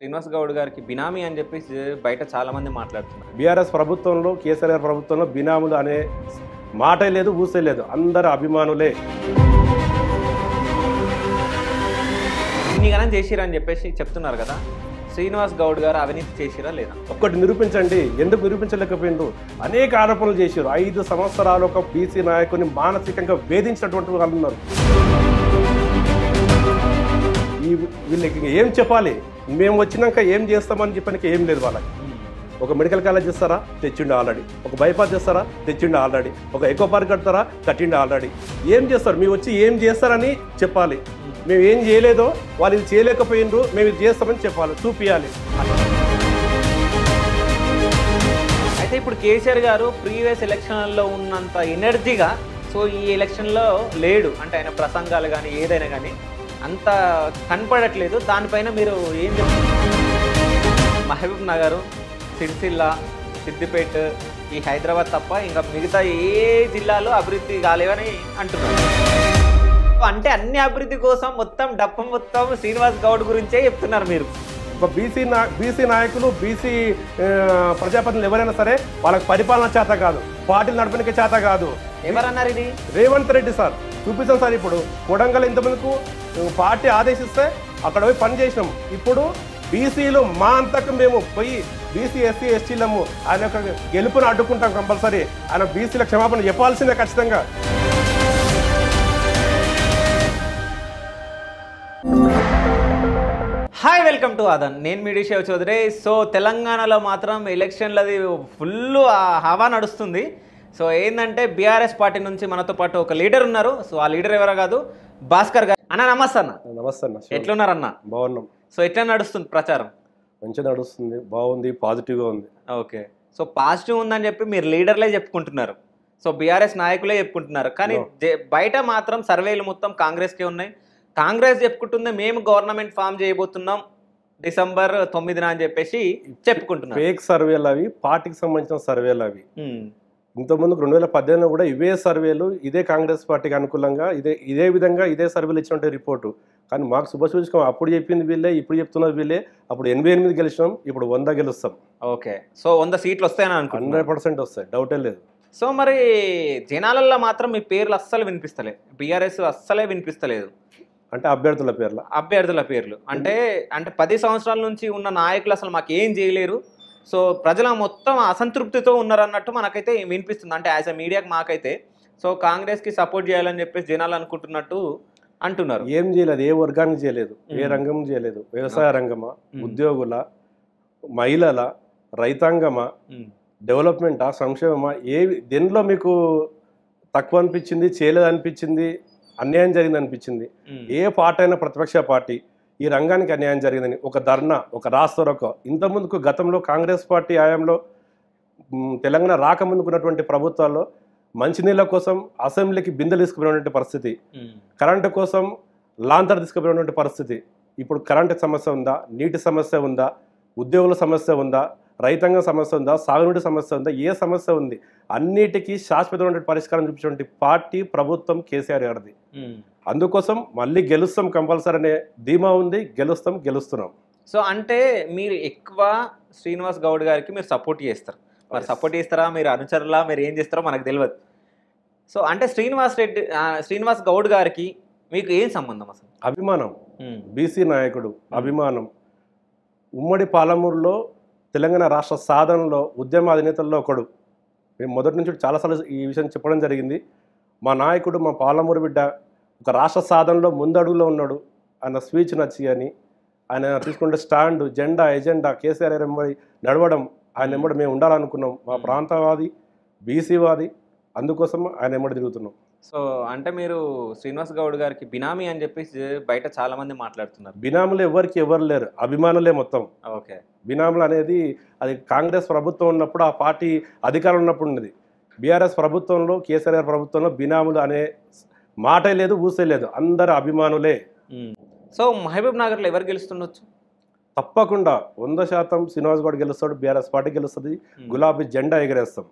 శ్రీనివాస్ గౌడ్ గారికి బినామీ అని చెప్పేసి బయట చాలామంది మాట్లాడుతున్నారు బీఆర్ఎస్ ప్రభుత్వంలో కేసీఆర్ ప్రభుత్వంలో బినాములు అనే మాటే లేదు ఊసే లేదు అందరు అభిమానులే ఇన్నిగానం చేసిరని చెప్పేసి చెప్తున్నారు కదా శ్రీనివాస్ గౌడ్ గారు అవినీతి చేసిరా లేదా ఒక్కటి నిరూపించండి ఎందుకు నిరూపించలేకపోయిండు అనేక ఆరోపణలు చేశారు ఐదు సంవత్సరాలు ఒక బీసీ నాయకుని మానసికంగా వేధించినటువంటి వాళ్ళు ఉన్నారు వీళ్ళకి ఏం చెప్పాలి మేము వచ్చినాక ఏం చేస్తామని చెప్పడానికి ఏం లేదు వాళ్ళకి ఒక మెడికల్ కాలేజ్ ఇస్తారా తెచ్చిండు ఆల్రెడీ ఒక బైపాస్ చేస్తారా తెచ్చిండు ఆల్రెడీ ఒక ఎకో పార్క్ కడతారా కట్టిండు ఆల్రెడీ ఏం చేస్తారు మీరు వచ్చి ఏం చేస్తారని చెప్పాలి మేము ఏం చేయలేదో వాళ్ళు ఇది చేయలేకపోయినరు మేము ఇది చేస్తామని చెప్పాలి చూపించాలి అయితే ఇప్పుడు కేసీఆర్ గారు ప్రీవియస్ ఎలక్షన్లలో ఉన్నంత ఎనర్జీగా సో ఈ ఎలక్షన్లో లేడు అంటే ఆయన ప్రసంగాలు కానీ ఏదైనా కానీ అంత కనపడట్లేదు దానిపైన మీరు ఏం చెప్తారు మహబూబ్ నగర్ సిరిసిల్ల సిద్దిపేట ఈ హైదరాబాద్ తప్ప ఇంకా మిగతా ఏ జిల్లాలో అభివృద్ధి కాలేవని అంటున్నారు అంటే అన్ని అభివృద్ధి కోసం మొత్తం డప్ప మొత్తం శ్రీనివాస్ గౌడ్ గురించే చెప్తున్నారు మీరు బీసీ నా బీసీ నాయకులు బీసీ ప్రజాప్రతినిధులు ఎవరైనా సరే వాళ్ళకి పరిపాలన చేత కాదు పార్టీలు నడపడానికి చేత కాదు ఎవరన్నారు ఇది రేవంత్ రెడ్డి సార్ చూపిస్తాం సార్ ఇప్పుడు కొడంగల్ ఇంతమందికు పార్టీ ఆదేశిస్తే అక్కడ పోయి పని చేసినాం ఇప్పుడు బీసీలు మా అంతకు మేము పోయి బీసీ ఎస్సీ ఎస్టీలము ఆయన యొక్క గెలుపును అడ్డుకుంటాం కంపల్సరీ ఆయన బీసీల క్షమాపణ చెప్పాల్సిందే ఖచ్చితంగా హాయ్ వెల్కమ్ టు అదన్ నేను మీడియా షేవ్ చౌదరి సో తెలంగాణలో మాత్రం ఎలక్షన్లది ఫుల్ హవా నడుస్తుంది సో ఏంటంటే బీఆర్ఎస్ పార్టీ నుంచి మనతో పాటు ఒక లీడర్ ఉన్నారు సో ఆ లీడర్ ఎవరో కాదు భాస్కర్ గారు అన్న నమస్తే అన్న నమస్తే అన్న ఎట్లున్నారన్న బాగున్నాం సో ఎట్లా నడుస్తుంది ప్రచారం మంచిగా నడుస్తుంది బాగుంది పాజిటివ్గా ఉంది ఓకే సో పాజిటివ్ ఉందని చెప్పి మీరు లీడర్లే చెప్పుకుంటున్నారు సో బీఆర్ఎస్ నాయకులే చెప్పుకుంటున్నారు కానీ బయట మాత్రం సర్వేలు మొత్తం కాంగ్రెస్కే ఉన్నాయి కాంగ్రెస్ చెప్పుకుంటుంది మేము గవర్నమెంట్ ఫామ్ చేయబోతున్నాం డిసెంబర్ తొమ్మిదిన అని చెప్పేసి చెప్పుకుంటున్నాం ఫేక్ సర్వేలు అవి పార్టీకి సంబంధించిన సర్వేలు అవి ఇంతకుముందు రెండు వేల పద్దెనిమిదిలో కూడా ఇవే సర్వేలు ఇదే కాంగ్రెస్ పార్టీకి అనుకూలంగా ఇదే ఇదే విధంగా ఇదే సర్వేలు ఇచ్చినట్టు రిపోర్టు కానీ మాకు శుభ సూచకం అప్పుడు చెప్పింది వీళ్ళే ఇప్పుడు చెప్తున్నది వీళ్ళే అప్పుడు ఎనభై ఎనిమిది గెలిచినాం ఇప్పుడు వంద గెలుస్తాం ఓకే సో వంద సీట్లు వస్తాయని అనుకో హండ్రెడ్ పర్సెంట్ వస్తాయి డౌటే లేదు సో మరి జనాలల్లో మాత్రం మీ పేర్లు అస్సలు వినిపిస్తలేదు బీఆర్ఎస్ అస్సలే వినిపిస్తలేదు అంటే అభ్యర్థుల పేర్లు అభ్యర్థుల పేర్లు అంటే అంటే పది సంవత్సరాల నుంచి ఉన్న నాయకులు అసలు మాకు ఏం చేయలేరు సో ప్రజల మొత్తం అసంతృప్తితో ఉన్నారన్నట్టు మనకైతే వినిపిస్తుంది అంటే యాజ్ అ మీడియాకి మాకైతే సో కాంగ్రెస్కి సపోర్ట్ చేయాలని చెప్పేసి జనాలు అనుకుంటున్నట్టు అంటున్నారు ఏం చేయలేదు ఏ వర్గానికి చేయలేదు ఏ రంగం చేయలేదు వ్యవసాయ రంగమా ఉద్యోగుల మహిళల రైతాంగమా డెవలప్మెంటా సంక్షేమమా ఏ దేనిలో మీకు తక్కువ అనిపించింది చేయలేదు అనిపించింది అన్యాయం జరిగింది అనిపించింది ఏ పార్టీ అయినా ప్రతిపక్ష పార్టీ ఈ రంగానికి అన్యాయం జరిగిందని ఒక ధర్నా ఒక ఇంత ఇంతకుముందుకు గతంలో కాంగ్రెస్ పార్టీ హయాంలో తెలంగాణ రాకముందుకున్నటువంటి ప్రభుత్వాల్లో మంచినీళ్ళ కోసం అసెంబ్లీకి బిందెలు తీసుకుపోయినటువంటి పరిస్థితి కరెంటు కోసం లాంతర్ తీసుకుపోయినటువంటి పరిస్థితి ఇప్పుడు కరెంటు సమస్య ఉందా నీటి సమస్య ఉందా ఉద్యోగుల సమస్య ఉందా రైతాంగ సమస్య ఉందా సాగునీటి సమస్య ఉందా ఏ సమస్య ఉంది అన్నిటికీ శాశ్వతమైన పరిష్కారం చూపించినటువంటి పార్టీ ప్రభుత్వం కేసీఆర్ గారిది Hmm. అందుకోసం మళ్ళీ గెలుస్తాం కంపల్సరీ అనే ధీమా ఉంది గెలుస్తాం గెలుస్తున్నాం సో అంటే మీరు ఎక్కువ శ్రీనివాస్ గౌడ్ గారికి మీరు సపోర్ట్ చేస్తారు మరి సపోర్ట్ చేస్తారా మీరు అనుచరులా మీరు ఏం చేస్తారో మనకు తెలియదు సో అంటే శ్రీనివాస్ రెడ్డి శ్రీనివాస్ గౌడ్ గారికి మీకు ఏం సంబంధం అసలు అభిమానం hmm. బీసీ నాయకుడు hmm. అభిమానం ఉమ్మడి పాలమూరులో తెలంగాణ రాష్ట్ర సాధనలో ఉద్యమ అధినేతల్లో ఒకడు మేము మొదటి నుంచి చాలాసార్లు ఈ విషయం చెప్పడం జరిగింది మా నాయకుడు మా పాలమూరు బిడ్డ ఒక రాష్ట్ర సాధనలో ముందడుగులో ఉన్నాడు ఆయన స్పీచ్ నచ్చి అని ఆయన తీసుకుంటే స్టాండ్ జెండా ఎజెండా కేసీఆర్ ఎంబడి నడవడం ఆయన ఎంబడి మేము ఉండాలనుకున్నాం మా ప్రాంతవాది బీసీవాది అందుకోసం ఆయన ఎంబడి తిరుగుతున్నాం సో అంటే మీరు శ్రీనివాస్ గౌడ్ గారికి బినామీ అని చెప్పేసి బయట చాలా మంది మాట్లాడుతున్నారు బినాములు ఎవరికి ఎవరు లేరు అభిమానులే మొత్తం ఓకే బినాములు అనేది అది కాంగ్రెస్ ప్రభుత్వం ఉన్నప్పుడు ఆ పార్టీ అధికారం ఉన్నప్పుడు ఉన్నది బీఆర్ఎస్ ప్రభుత్వంలో కేసీఆర్ ప్రభుత్వంలో బినాములు అనే మాట లేదు ఊసే లేదు అందరు అభిమానులే సో మహబూబ్ నగర్లో ఎవరు గెలుస్తుండొచ్చు తప్పకుండా వంద శాతం శ్రీనివాస్ గౌడ్ గెలుస్తాడు బీఆర్ఎస్ పార్టీ గెలుస్తుంది గులాబీ జెండా ఎగరేస్తాం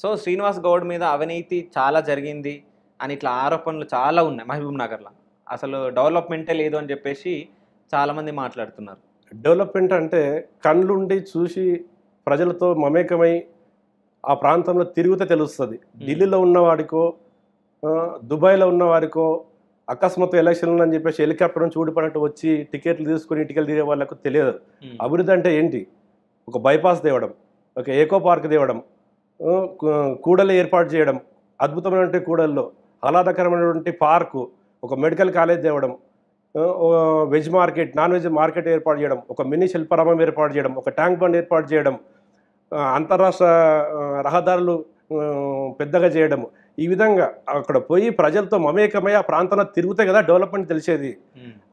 సో శ్రీనివాస్ గౌడ్ మీద అవినీతి చాలా జరిగింది అని ఇట్లా ఆరోపణలు చాలా ఉన్నాయి మహబూబ్ నగర్లో అసలు డెవలప్మెంటే లేదు అని చెప్పేసి చాలామంది మాట్లాడుతున్నారు డెవలప్మెంట్ అంటే కళ్ళుండి చూసి ప్రజలతో మమేకమై ఆ ప్రాంతంలో తిరిగితే తెలుస్తుంది ఢిల్లీలో ఉన్నవాడికో దుబాయ్లో ఉన్న వారికో అకస్మాత్తు ఎలక్షన్లు అని చెప్పేసి హెలికాప్టర్ నుంచి ఊడిపడినట్టు వచ్చి టికెట్లు తీసుకుని ఇటుకలు తీరే వాళ్ళకు తెలియదు అభివృద్ధి అంటే ఏంటి ఒక బైపాస్ తేవడం ఒక ఏకో పార్క్ తేవడం కూడలు ఏర్పాటు చేయడం అద్భుతమైనటువంటి కూడల్లో ఆహ్లాదకరమైనటువంటి పార్కు ఒక మెడికల్ కాలేజ్ తేవడం veg market non veg market ఏర్పాటు చేయడం ఒక మినీ శిల్పరామం ఏర్పాటు చేయడం ఒక ట్యాంక్ బండ్ ఏర్పాటు చేయడం అంతరాష్ట్ర రహదారులు పెద్దగా చేయడం ఈ విధంగా అక్కడ పోయి ప్రజలతో మమేకమై ఆ ప్రాంతంలో తిరుగుతాయి కదా డెవలప్మెంట్ తెలిసేది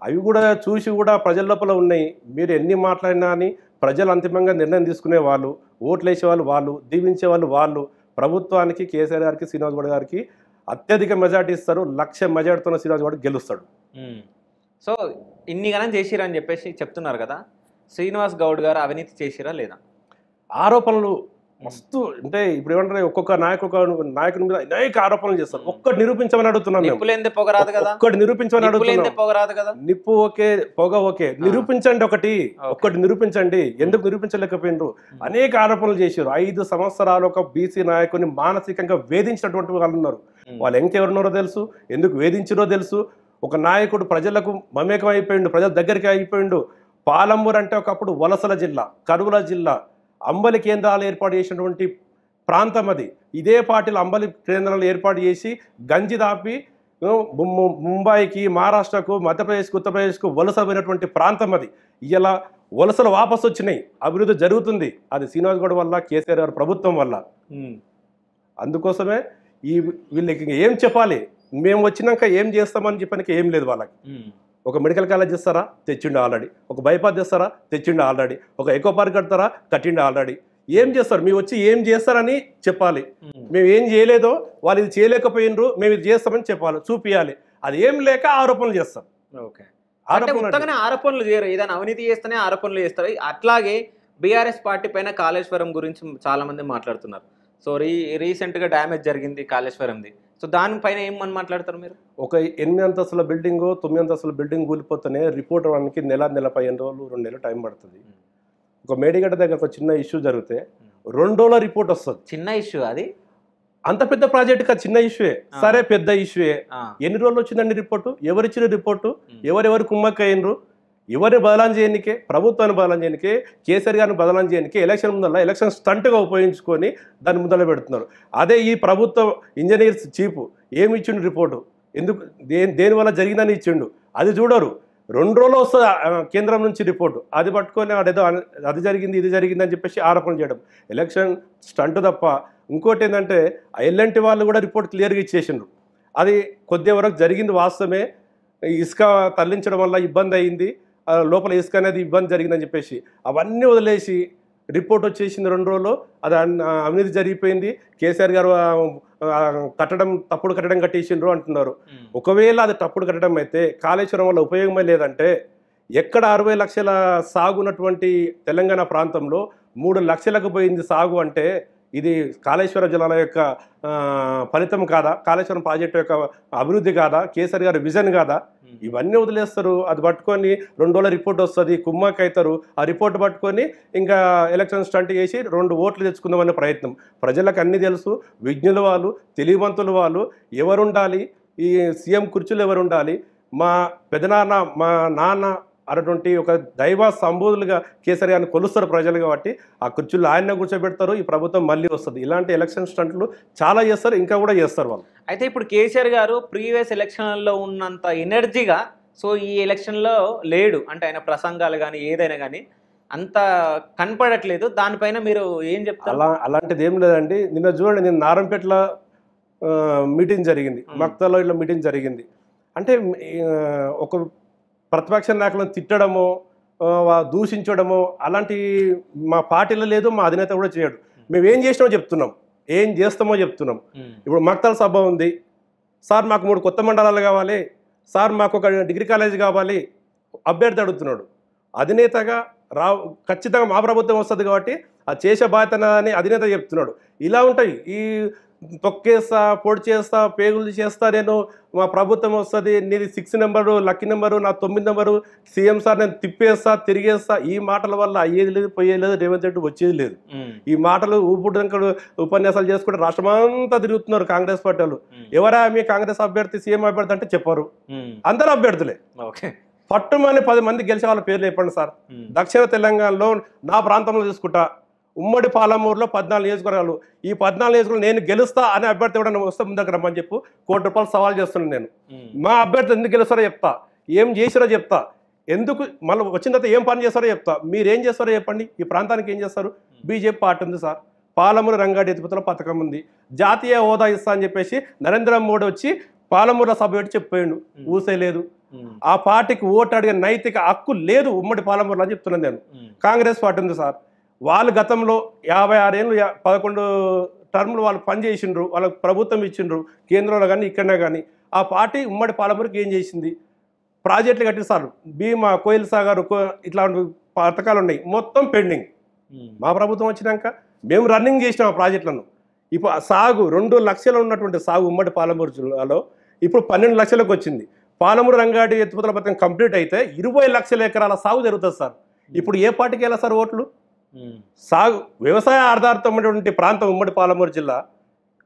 అవి కూడా చూసి కూడా ప్రజల లోపల ఉన్నాయి మీరు ఎన్ని మాట్లాడినా అని ప్రజలు అంతిమంగా నిర్ణయం తీసుకునే వాళ్ళు ఓట్లు వేసే వాళ్ళు దీవించే వాళ్ళు వాళ్ళు ప్రభుత్వానికి కేసీఆర్ గారికి శ్రీనివాస్ గౌడ్ గారికి అత్యధిక మెజార్టీ ఇస్తారు లక్ష మెజార్టీతో శ్రీనివాస్ గౌడ్ గెలుస్తాడు సో ఇన్ని గణం చేసిరని చెప్పేసి చెప్తున్నారు కదా శ్రీనివాస్ గౌడ్ గారు అవినీతి చేసిరా లేదా ఆరోపణలు మస్తు అంటే ఇప్పుడు ఏమంటారు ఒక్కొక్క నాయకుడు నాయకుని మీద అనేక ఆరోపణలు చేస్తారు ఒక్కటి నిరూపించమని అడుగుతున్నాను కదా ఒక్కటి నిరూపించమని అడుగుతున్నాను కదా నిప్పు ఓకే పొగ ఓకే నిరూపించండి ఒకటి ఒక్కటి నిరూపించండి ఎందుకు నిరూపించలేకపోయినారు అనేక ఆరోపణలు చేశారు ఐదు సంవత్సరాలు ఒక బీసీ నాయకుని మానసికంగా వేధించినటువంటి వాళ్ళు ఉన్నారు వాళ్ళు ఎవరున్నారో తెలుసు ఎందుకు వేధించినో తెలుసు ఒక నాయకుడు ప్రజలకు మమేకం అయిపోయిండు ప్రజల దగ్గరికి అయిపోయిండు పాలమూరు అంటే ఒకప్పుడు వలసల జిల్లా కరువుల జిల్లా అంబలి కేంద్రాలు ఏర్పాటు చేసినటువంటి ప్రాంతం అది ఇదే పార్టీలు అంబలి కేంద్రాలు ఏర్పాటు చేసి గంజి దాపి ముంబైకి మహారాష్ట్రకు మధ్యప్రదేశ్కు ఉత్తరప్రదేశ్కు వలస పోయినటువంటి ప్రాంతం అది ఇలా వలసలు వాపసు వచ్చినాయి అభివృద్ధి జరుగుతుంది అది శ్రీనివాస్ గౌడ్ వల్ల కేసీఆర్ గారు ప్రభుత్వం వల్ల అందుకోసమే ఈ వీళ్ళకి ఏం చెప్పాలి మేము వచ్చినాక ఏం చేస్తామని చెప్పడానికి ఏం లేదు వాళ్ళకి ఒక మెడికల్ కాలేజ్ ఇస్తారా తెచ్చిండు ఆల్రెడీ ఒక బైపాస్ చేస్తారా తెచ్చిండు ఆల్రెడీ ఒక ఎకో పార్క్ కడతారా కట్టిండు ఆల్రెడీ ఏం hmm. చేస్తారు మీరు వచ్చి ఏం చేస్తారని చెప్పాలి hmm. మేము ఏం చేయలేదో వాళ్ళు ఇది చేయలేకపోయినరు మేము ఇది చేస్తామని చెప్పాలి చూపియాలి అది ఏం లేక ఆరోపణలు చేస్తాం ఓకే ఆరోపణలు చేయరు ఏదైనా అవినీతి చేస్తేనే ఆరోపణలు చేస్తారు అట్లాగే బీఆర్ఎస్ పార్టీ పైన కాళేశ్వరం గురించి చాలామంది మాట్లాడుతున్నారు సో రీ రీసెంట్గా డ్యామేజ్ జరిగింది కాళేశ్వరంది సో దానిపైన ఏమని మాట్లాడతారు మీరు ఒక ఎనిమిది అంతస్తుల బిల్డింగ్ తొమ్మిది అంతస్తుల బిల్డింగ్ కూలిపోతేనే రిపోర్ట్ అవ్వడానికి నెల నెల పదిహేను రోజులు రెండు నెలలు టైం పడుతుంది ఒక మేడిగడ్డ దగ్గర ఒక చిన్న ఇష్యూ జరిగితే రెండు రోజుల రిపోర్ట్ వస్తుంది చిన్న ఇష్యూ అది అంత పెద్ద ప్రాజెక్ట్ కా చిన్న ఇష్యూ సరే పెద్ద ఇష్యూయే ఎన్ని రోజులు వచ్చిందండి రిపోర్టు ఎవరిచ్చిన రిపోర్టు ఎవరెవరు అయినరు ఎవరిని బదలాం చేయనికే ప్రభుత్వాన్ని బదలాం చేయనికే కేసీఆర్ గారిని బదలాం చేయనికే ఎలక్షన్ ముందర ఎలక్షన్ స్టంట్గా ఉపయోగించుకొని దాన్ని ముందర పెడుతున్నారు అదే ఈ ప్రభుత్వ ఇంజనీర్స్ చీఫ్ ఏమి ఇచ్చిండు రిపోర్టు ఎందుకు దేని దేనివల్ల జరిగిందని ఇచ్చిండు అది చూడరు రెండు రోజులు వస్తుంది కేంద్రం నుంచి రిపోర్టు అది పట్టుకొని అదేదో అది జరిగింది ఇది జరిగింది అని చెప్పేసి ఆరోపణ చేయడం ఎలక్షన్ స్టంట్ తప్ప ఇంకోటి ఏంటంటే ఎల్లంటి వాళ్ళు కూడా రిపోర్ట్ క్లియర్గా ఇచ్చేసిండ్రు అది కొద్ది వరకు జరిగింది వాస్తవమే ఇసుక తరలించడం వల్ల ఇబ్బంది అయింది లోపల ఇసుక అనేది ఇబ్బంది జరిగిందని చెప్పేసి అవన్నీ వదిలేసి రిపోర్ట్ వచ్చేసింది రెండు రోజుల్లో అది అవినీతి జరిగిపోయింది కేసీఆర్ గారు కట్టడం తప్పుడు కట్టడం కట్టేసిండ్రు అంటున్నారు ఒకవేళ అది తప్పుడు కట్టడం అయితే కాళేశ్వరం వల్ల ఉపయోగమే లేదంటే ఎక్కడ అరవై లక్షల సాగు ఉన్నటువంటి తెలంగాణ ప్రాంతంలో మూడు లక్షలకు పోయింది సాగు అంటే ఇది కాళేశ్వర జిల్లాల యొక్క ఫలితం కాదా కాళేశ్వరం ప్రాజెక్టు యొక్క అభివృద్ధి కాదా కేసీఆర్ గారి విజన్ కాదా ఇవన్నీ వదిలేస్తారు అది పట్టుకొని రెండు రోజుల రిపోర్ట్ వస్తుంది కుమ్మాకి అవుతారు ఆ రిపోర్ట్ పట్టుకొని ఇంకా ఎలక్షన్ స్టంట్ చేసి రెండు ఓట్లు తెచ్చుకుందామనే ప్రయత్నం ప్రజలకు అన్నీ తెలుసు విజ్ఞుల వాళ్ళు తెలివివంతుల వాళ్ళు ఎవరుండాలి ఈ సీఎం కుర్చీలు ఎవరు ఉండాలి మా పెదనాన్న మా నాన్న అటువంటి ఒక దైవ సంబోధులుగా కేసీఆర్ గారిని కొలుస్తారు ప్రజలు కాబట్టి ఆ కుర్చీలు ఆయన కూర్చోబెడతారు ఈ ప్రభుత్వం మళ్ళీ వస్తుంది ఇలాంటి ఎలక్షన్ స్టంట్లు చాలా చేస్తారు ఇంకా కూడా చేస్తారు వాళ్ళు అయితే ఇప్పుడు కేసీఆర్ గారు ప్రీవియస్ ఎలక్షన్లలో ఉన్నంత ఎనర్జీగా సో ఈ ఎలక్షన్లో లేడు అంటే ఆయన ప్రసంగాలు కానీ ఏదైనా కానీ అంత కనపడట్లేదు దానిపైన మీరు ఏం చెప్తారు అలా అలాంటిది ఏం లేదండి నిన్న చూడండి నేను నారంపేటలో మీటింగ్ జరిగింది మక్తలో ఇట్లా మీటింగ్ జరిగింది అంటే ఒక ప్రతిపక్ష నాయకులను తిట్టడము దూషించడమో అలాంటి మా పార్టీలో లేదు మా అధినేత కూడా చేయడు మేము ఏం చేసినామో చెప్తున్నాం ఏం చేస్తామో చెప్తున్నాం ఇప్పుడు మక్తల సభ ఉంది సార్ మాకు మూడు కొత్త మండలాలు కావాలి సార్ మాకు ఒక డిగ్రీ కాలేజ్ కావాలి అభ్యర్థి అడుగుతున్నాడు అధినేతగా రా ఖచ్చితంగా మా ప్రభుత్వం వస్తుంది కాబట్టి ఆ చేసే బాధ్యత అని అధినేత చెప్తున్నాడు ఇలా ఉంటాయి ఈ తొక్కేస్తా పొడి చేస్తా పేగులు చేస్తా నేను మా ప్రభుత్వం వస్తుంది నీది సిక్స్ నెంబరు లక్కీ నెంబరు నా తొమ్మిది నెంబరు సీఎం సార్ నేను తిప్పేస్తా తిరిగేస్తా ఈ మాటల వల్ల అయ్యేది లేదు పోయేది లేదు రేవంత్ రెడ్డి వచ్చేది లేదు ఈ మాటలు ఊపుడంకలు ఉపన్యాసాలు చేసుకుంటే రాష్ట్రమంతా తిరుగుతున్నారు కాంగ్రెస్ పార్టీ వాళ్ళు ఎవరా మీ కాంగ్రెస్ అభ్యర్థి సీఎం అభ్యర్థి అంటే చెప్పారు అందరు అభ్యర్థులే ఓకే పట్టుమని పది మంది గెలిచే వాళ్ళ పేర్లు చెప్పండి సార్ దక్షిణ తెలంగాణలో నా ప్రాంతంలో చూసుకుంటా ఉమ్మడి పాలమూరులో పద్నాలుగు నియోజకవర్గాలు ఈ పద్నాలుగు నియోజకవర్గాలు నేను గెలుస్తా అనే అభ్యర్థి కూడా వస్తే దగ్గర రమ్మని చెప్పు కోటి రూపాయలు సవాల్ చేస్తున్నాను నేను మా అభ్యర్థి ఎందుకు గెలుస్తారో చెప్తా ఏం చేసిరో చెప్తా ఎందుకు మళ్ళీ వచ్చిన తర్వాత ఏం పని చేస్తారో చెప్తా మీరు ఏం చేస్తారో చెప్పండి ఈ ప్రాంతానికి ఏం చేస్తారు బీజేపీ పార్టీ ఉంది సార్ పాలమూరు రంగాడి ఎత్తిపతుల పథకం ఉంది జాతీయ హోదా ఇస్తా అని చెప్పేసి నరేంద్ర మోడీ వచ్చి పాలమూర సభ పెట్టి చెప్పాడు ఊసేయలేదు ఆ పార్టీకి ఓటు అడిగే నైతిక హక్కు లేదు ఉమ్మడి పాలమూరులో అని చెప్తున్నాను నేను కాంగ్రెస్ పార్టీ ఉంది సార్ వాళ్ళు గతంలో యాభై ఆరేళ్ళు పదకొండు టర్ములు వాళ్ళు పనిచేసిండ్రు వాళ్ళకు ప్రభుత్వం ఇచ్చిండ్రు కేంద్రంలో కానీ ఇక్కడనే కానీ ఆ పార్టీ ఉమ్మడి పాలమూరికి ఏం చేసింది ప్రాజెక్టులు కట్టిస్తారు భీమా కోయిల్ సాగర్ ఇట్లాంటి పథకాలు ఉన్నాయి మొత్తం పెండింగ్ మా ప్రభుత్వం వచ్చినాక మేము రన్నింగ్ చేసినాం ఆ ప్రాజెక్టులను ఇప్పుడు సాగు రెండు లక్షలు ఉన్నటువంటి సాగు ఉమ్మడి పాలమూరు జిల్లాలో ఇప్పుడు పన్నెండు లక్షలకు వచ్చింది పాలమూరు రంగాడి ఎత్తుపతుల పథకం కంప్లీట్ అయితే ఇరవై లక్షల ఎకరాల సాగు జరుగుతుంది సార్ ఇప్పుడు ఏ పార్టీకి వెళ్ళా సార్ ఓట్లు సాగు వ్యవసాయ ఆధారితమైనటువంటి ప్రాంతం ఉమ్మడి పాలమూరు జిల్లా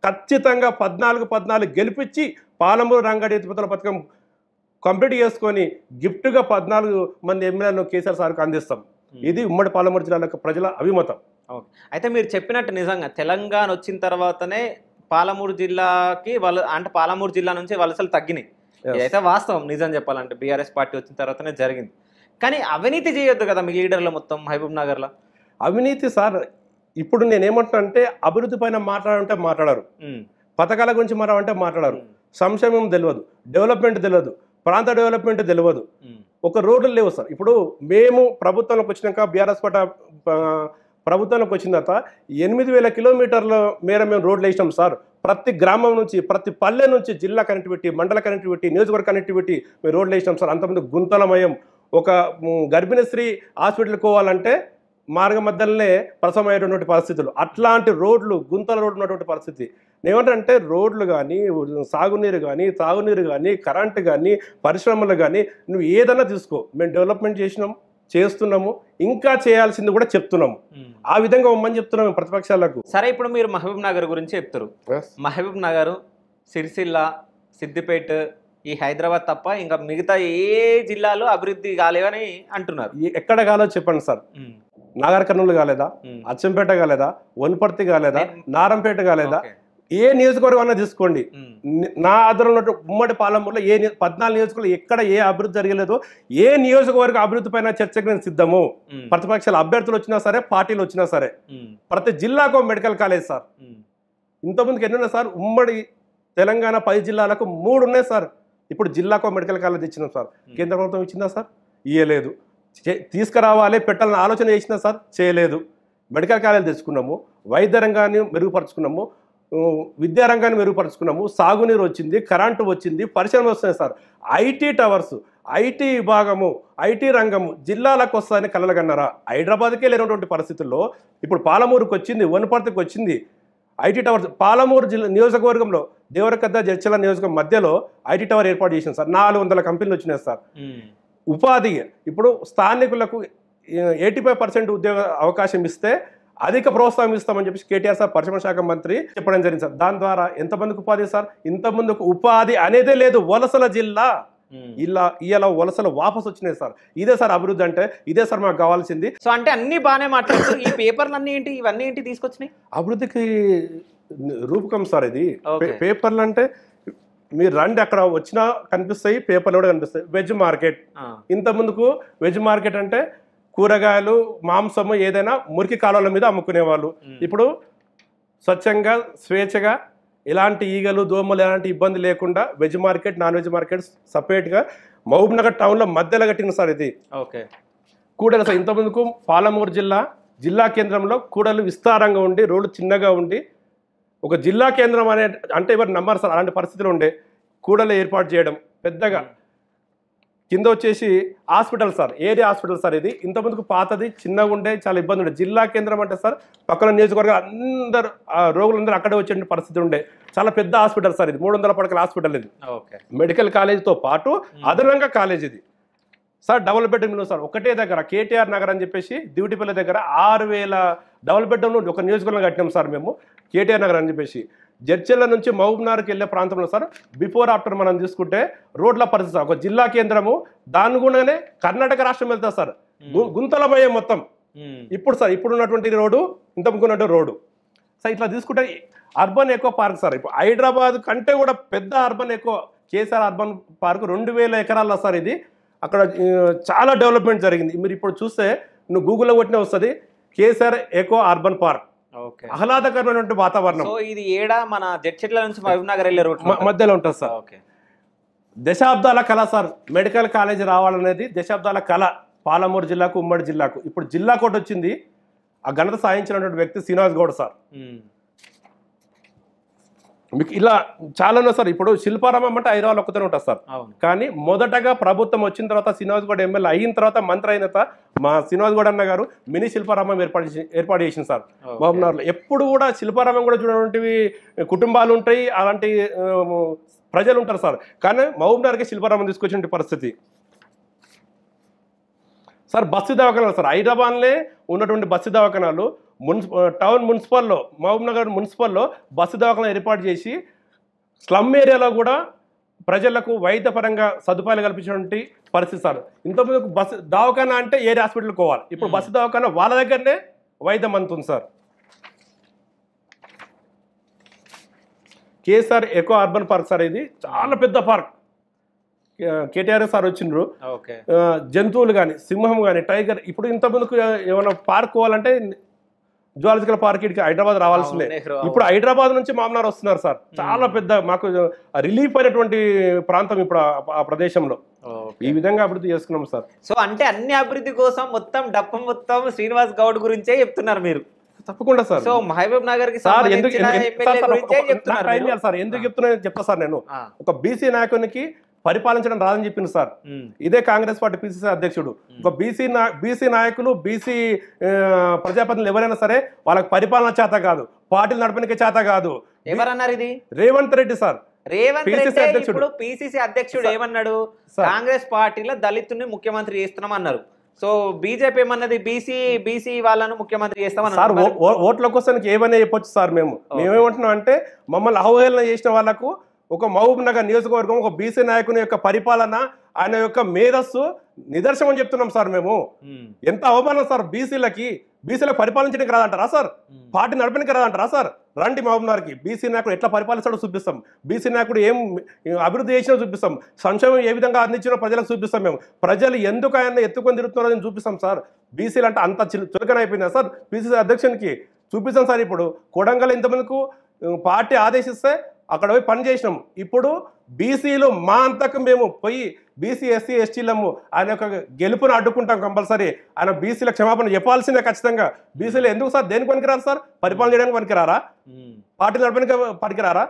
ఖచ్చితంగా పద్నాలుగు పద్నాలుగు గెలిపించి పాలమూరు రంగడి ఎత్తిపోతల పథకం కంప్లీట్ చేసుకొని గిఫ్ట్గా పద్నాలుగు మంది ఎమ్మెల్యేలను కేసీఆర్ సార్కు అందిస్తాం ఇది ఉమ్మడి పాలమూరు జిల్లా ప్రజల అభిమతం అయితే మీరు చెప్పినట్టు నిజంగా తెలంగాణ వచ్చిన తర్వాతనే పాలమూరు జిల్లాకి వాళ్ళ అంటే పాలమూరు జిల్లా నుంచి వలసలు తగ్గినాయి అయితే వాస్తవం నిజం చెప్పాలంటే బీఆర్ఎస్ పార్టీ వచ్చిన తర్వాతనే జరిగింది కానీ అవినీతి చేయొద్దు కదా మీ లీడర్లు మొత్తం మహబూబ్ నగర్లో అవినీతి సార్ ఇప్పుడు నేనేమంటున్నా అంటే అభివృద్ధి పైన మాట్లాడంటే మాట్లాడారు పథకాల గురించి మాట్లాడాలంటే మాట్లాడారు సంక్షేమం తెలియదు డెవలప్మెంట్ తెలియదు ప్రాంత డెవలప్మెంట్ తెలియదు ఒక రోడ్లు లేవు సార్ ఇప్పుడు మేము ప్రభుత్వంలోకి వచ్చినాక బీఆర్ఎస్ పట ప్రభుత్వంలోకి వచ్చిన తర్వాత ఎనిమిది వేల కిలోమీటర్ల మేర మేము రోడ్లు వేసినాం సార్ ప్రతి గ్రామం నుంచి ప్రతి పల్లె నుంచి జిల్లా కనెక్టివిటీ మండల కనెక్టివిటీ నియోజకవర్గ కనెక్టివిటీ మేము రోడ్లు వేసినాం సార్ అంతమంది గుంతలమయం ఒక గర్భిణీ స్త్రీ హాస్పిటల్కి పోవాలంటే మార్గ మధ్యలోనే ప్రసవమైనటువంటి పరిస్థితులు అట్లాంటి రోడ్లు గుంతల రోడ్లు ఉన్నటువంటి పరిస్థితి ఏమంటే రోడ్లు కానీ సాగునీరు కానీ తాగునీరు కానీ కరెంటు కానీ పరిశ్రమలు కానీ నువ్వు ఏదైనా తీసుకో మేము డెవలప్మెంట్ చేసినాం చేస్తున్నాము ఇంకా చేయాల్సింది కూడా చెప్తున్నాము ఆ విధంగా ఉమ్మని చెప్తున్నాము ప్రతిపక్షాలకు సరే ఇప్పుడు మీరు మహబూబ్ నగర్ గురించి చెప్తారు మహబూబ్ నగర్ సిరిసిల్ల సిద్దిపేట ఈ హైదరాబాద్ తప్ప ఇంకా మిగతా ఏ జిల్లాలో అభివృద్ధి కాలేవని అంటున్నారు ఎక్కడ కాలో చెప్పండి సార్ నాగర్ కర్నూలు కాలేదా అచ్చంపేట కాలేదా వన్పర్తి కాలేదా నారంపేట కాలేదా ఏ నియోజకవర్గం తీసుకోండి నా ఆధ్వర్యంలో ఉమ్మడి పాలమూరులో ఏ పద్నాలుగు నియోజకవర్గం ఎక్కడ ఏ అభివృద్ధి జరగలేదు ఏ నియోజకవర్గ అభివృద్ధి పైన చర్చకు నేను సిద్ధము ప్రతిపక్షాల అభ్యర్థులు వచ్చినా సరే పార్టీలు వచ్చినా సరే ప్రతి జిల్లాకు మెడికల్ కాలేజ్ సార్ ఇంతకుముందుకు ఎన్ని ఉన్నాయి సార్ ఉమ్మడి తెలంగాణ పది జిల్లాలకు మూడు ఉన్నాయి సార్ ఇప్పుడు జిల్లాకు మెడికల్ కాలేజ్ ఇచ్చినాం సార్ కేంద్ర ప్రభుత్వం ఇచ్చిందా సార్ ఇయ్యలేదు తీసుకురావాలి పెట్టాలని ఆలోచన చేసినా సార్ చేయలేదు మెడికల్ కాలేజ్ తెచ్చుకున్నాము వైద్య రంగాన్ని మెరుగుపరుచుకున్నాము విద్యా రంగాన్ని మెరుగుపరుచుకున్నాము సాగునీరు వచ్చింది కరెంటు వచ్చింది పరిశ్రమలు వస్తున్నాయి సార్ ఐటీ టవర్స్ ఐటీ విభాగము ఐటీ రంగము జిల్లాలకు వస్తాయని కలలుగన్నారా హైదరాబాద్కే లేనటువంటి పరిస్థితుల్లో ఇప్పుడు పాలమూరుకు వచ్చింది వనపర్తికి వచ్చింది ఐటీ టవర్స్ పాలమూరు జిల్లా నియోజకవర్గంలో దేవరకద్ద జడ్చల నియోజకవర్గం మధ్యలో ఐటీ టవర్ ఏర్పాటు చేసింది సార్ నాలుగు వందల కంపెనీలు వచ్చినాయి సార్ ఉపాధి ఇప్పుడు స్థానికులకు ఎయిటీ ఫైవ్ పర్సెంట్ ఉద్యోగ అవకాశం ఇస్తే అధిక ప్రోత్సాహం ఇస్తామని చెప్పేసి కేటీఆర్ సార్ పరిశ్రమ శాఖ మంత్రి చెప్పడం జరిగింది సార్ దాని ద్వారా ఎంతమందికి ఉపాధి సార్ ఇంతమందికి ఉపాధి అనేదే లేదు వలసల జిల్లా ఇలా ఇలా వలసలు వాపసు వచ్చినాయి సార్ ఇదే సార్ అభివృద్ధి అంటే ఇదే సార్ మాకు కావాల్సింది సో అంటే అన్ని బాగానే మాట్లాడుతూ ఈ పేపర్లు అన్ని ఏంటి ఇవన్నీ ఏంటి తీసుకొచ్చినాయి అభివృద్ధికి రూపకం సార్ ఇది పేపర్లు అంటే మీరు రండి అక్కడ వచ్చినా కనిపిస్తాయి పేపర్లు కూడా కనిపిస్తాయి వెజ్ మార్కెట్ ఇంత ముందుకు వెజ్ మార్కెట్ అంటే కూరగాయలు మాంసము ఏదైనా మురికి కాలువల మీద అమ్ముకునేవాళ్ళు ఇప్పుడు స్వచ్ఛంగా స్వేచ్ఛగా ఎలాంటి ఈగలు దోమలు ఎలాంటి ఇబ్బంది లేకుండా veg market non veg market సపరేట్గా మహబూబ్ నగర్ టౌన్లో మధ్యలో కట్టిన సార్ ఇది ఓకే కూడలు సార్ ఇంతకుముందుకు పాలమూరు జిల్లా జిల్లా కేంద్రంలో కూడలు విస్తారంగా ఉండి రోడ్లు చిన్నగా ఉండి ఒక జిల్లా కేంద్రం అనే అంటే ఎవరు నమ్మరు సార్ అలాంటి పరిస్థితులు ఉండే కూడలు ఏర్పాటు చేయడం పెద్దగా కింద వచ్చేసి hospital sir area hospital sir ఇది ఇంతకుముందుకు పాతది చిన్నగా ఉండే చాలా ఇబ్బంది ఉండే జిల్లా కేంద్రం అంటే సార్ పక్కన నియోజకవర్గాలు అందరు రోగులందరూ అక్కడే వచ్చే పరిస్థితి ఉండే చాలా పెద్ద హాస్పిటల్ సార్ ఇది మూడు వందల పడకల హాస్పిటల్ ఇది మెడికల్ కాలేజీతో పాటు అదనంగా కాలేజ్ ఇది సార్ డబుల్ బెడ్రూమ్లు సార్ ఒకటే దగ్గర కేటీఆర్ నగర్ అని చెప్పేసి డ్యూటీపల్లి దగ్గర ఆరు వేల డబుల్ బెడ్రూమ్లు ఒక నియోజకవర్గం కట్టినాం సార్ మేము కేటీఆర్ నగర్ అని చెప్పేసి జడ్చెల్ల నుంచి మహబూబ్నగర్కి వెళ్ళే ప్రాంతంలో సార్ బిఫోర్ ఆఫ్టర్ మనం తీసుకుంటే రోడ్ల పరిస్థితి ఒక జిల్లా కేంద్రము దాని గుండానే కర్ణాటక రాష్ట్రం వెళ్తా సార్ గుంతలమయ్యే మొత్తం ఇప్పుడు సార్ ఇప్పుడున్నటువంటి రోడ్డు ఇంత ముక్కున్నట్టు రోడ్డు సార్ ఇట్లా తీసుకుంటే అర్బన్ ఎక్కువ పార్క్ సార్ ఇప్పుడు హైదరాబాద్ కంటే కూడా పెద్ద అర్బన్ ఎక్కువ కేసీఆర్ అర్బన్ పార్క్ రెండు వేల ఎకరాల సార్ ఇది అక్కడ చాలా డెవలప్మెంట్ జరిగింది మీరు ఇప్పుడు చూస్తే నువ్వు గూగుల్లో కొట్టిన వస్తుంది కేసీఆర్ ఎకో అర్బన్ పార్క్ ఆహ్లాదకరమైనటువంటి వాతావరణం ఇది ఏడా మన జడ్చెట్ల నుంచి మహబూబ్నగర్ వెళ్ళే రూట్ మధ్యలో ఉంటుంది సార్ ఓకే దశాబ్దాల కళ సార్ మెడికల్ కాలేజ్ రావాలనేది దశాబ్దాల కళ పాలమూరు జిల్లాకు ఉమ్మడి జిల్లాకు ఇప్పుడు జిల్లా కోట వచ్చింది ఆ ఘనత సాధించినటువంటి వ్యక్తి శ్రీనివాస్ గౌడ్ సార్ మీకు ఇలా చాలా సార్ ఇప్పుడు శిల్పారామం అంటే హైదరాబాద్ ఒక్కతోనే ఉంటారు సార్ కానీ మొదటగా ప్రభుత్వం వచ్చిన తర్వాత శ్రీనివాస్గౌడ్ ఎమ్మెల్యే అయిన తర్వాత మంత్రి అయిన తర్వాత మా శ్రీనివాస్గౌడ్ అన్న గారు మినీ శిల్పారామం ఏర్పాటు ఏర్పాటు చేసింది సార్ మహబూబ్నగర్లో ఎప్పుడు కూడా శిల్పారామం కూడా చూడటువంటివి కుటుంబాలు ఉంటాయి అలాంటి ప్రజలు ఉంటారు సార్ కానీ మహబూబ్నగర్కి శిల్పారామం తీసుకొచ్చిన పరిస్థితి సార్ బస్సు దవాఖానాలు సార్ హైదరాబాద్లే ఉన్నటువంటి బస్సు దవాఖానాలు మున్సిపల్ టౌన్ మున్సిపల్లో మహబూబ్నగర్ మున్సిపల్లో బస్సు దాఖలను ఏర్పాటు చేసి స్లమ్ ఏరియాలో కూడా ప్రజలకు వైద్యపరంగా సదుపాయాలు కల్పించినటువంటి పరిస్థితి సార్ ఇంతకుముందు బస్సు దవాఖానా అంటే ఏరియా హాస్పిటల్కి పోవాలి ఇప్పుడు బస్సు hmm. దవాఖానా వాళ్ళ దగ్గరనే వైద్యం అందుతుంది sir KCR eco urban park sir ఇది చాలా పెద్ద పార్క్ కేటీఆర్ సార్ వచ్చిండ్రు జంతువులు కానీ సింహం కానీ టైగర్ ఇప్పుడు ఇంతమందికి ఏమైనా పార్క్ పోవాలంటే జువాలజికల్ పార్క్ ఇక్కడికి హైదరాబాద్ రావాల్సిందే ఇప్పుడు హైదరాబాద్ నుంచి మామనార్ వస్తున్నారు సార్ చాలా పెద్ద మాకు రిలీఫ్ అయినటువంటి ప్రాంతం ఇప్పుడు ఆ ప్రదేశంలో ఈ విధంగా అభివృద్ధి చేసుకున్నాం సార్ సో అంటే అన్ని అభివృద్ధి కోసం మొత్తం డప్ప మొత్తం శ్రీనివాస్ గౌడ్ గురించే చెప్తున్నారు మీరు తప్పకుండా సార్ సో మహబూబ్ నగర్ కి సార్ ఎందుకు సార్ ఎందుకు చెప్తున్నా చెప్తా సార్ నేను ఒక బీసీ నాయకునికి పరిపాలించడం రాదని చెప్పింది సార్ ఇదే కాంగ్రెస్ పార్టీ పిసిసి అధ్యక్షుడు ఒక బీసీ బీసీ నాయకులు బీసీ ప్రజాప్రతినిధులు ఎవరైనా సరే వాళ్ళకి పరిపాలన చేత కాదు పార్టీలు నడపడానికి చేత కాదు ఎవరన్నారు ఇది రేవంత్ రెడ్డి సార్ రేవంత్ పిసిసి అధ్యక్షుడు ఏమన్నాడు కాంగ్రెస్ పార్టీలో దళితుని ముఖ్యమంత్రి చేస్తున్నాం అన్నారు సో బీజేపీ ఏమన్నది బీసీ బీసీ వాళ్ళను ముఖ్యమంత్రి చేస్తామని సార్ ఓట్ల కోసం ఏమైనా చెప్పొచ్చు సార్ మేము మేమేమంటున్నాం అంటే మమ్మల్ని అవహేళన చేసిన వాళ్ళకు ఒక మహబూబ్ నగర్ నియోజకవర్గం ఒక బీసీ నాయకుని యొక్క పరిపాలన ఆయన యొక్క మేధస్సు నిదర్శనం అని చెప్తున్నాం సార్ మేము ఎంత అవమానం సార్ బీసీలకి బీసీలకు పరిపాలించడానికి రాదంటారా సార్ పార్టీ నడపడానికి రాదంటారా సార్ రండి మహబూబ్ నగర్కి బీసీ నాయకుడు ఎట్లా పరిపాలిస్తాడో చూపిస్తాం బీసీ నాయకుడు ఏం అభివృద్ధి చేసినా చూపిస్తాం సంక్షేమం ఏ విధంగా అందించినా ప్రజలకు చూపిస్తాం మేము ప్రజలు ఎందుకు ఆయన ఎత్తుకొని తిరుగుతున్నారని చూపిస్తాం సార్ బీసీలు అంటే అంత చులకన అయిపోయిందా సార్ బీసీ అధ్యక్షునికి చూపిస్తాం సార్ ఇప్పుడు కొడంగల్ ఇంతమందికు పార్టీ ఆదేశిస్తే అక్కడ పోయి పని చేసినాము ఇప్పుడు బీసీలు మా అంతకు మేము పోయి బీసీ ఎస్సీ ఎస్టీలము ఆయన యొక్క గెలుపును అడ్డుకుంటాం కంపల్సరీ ఆయన బీసీల క్షమాపణ చెప్పాల్సిందే ఖచ్చితంగా బీసీలు ఎందుకు సార్ దేనికి పనికిరారు సార్ పరిపాలన చేయడానికి పనికిరారా పార్టీలు నడపడానికి పనికిరారా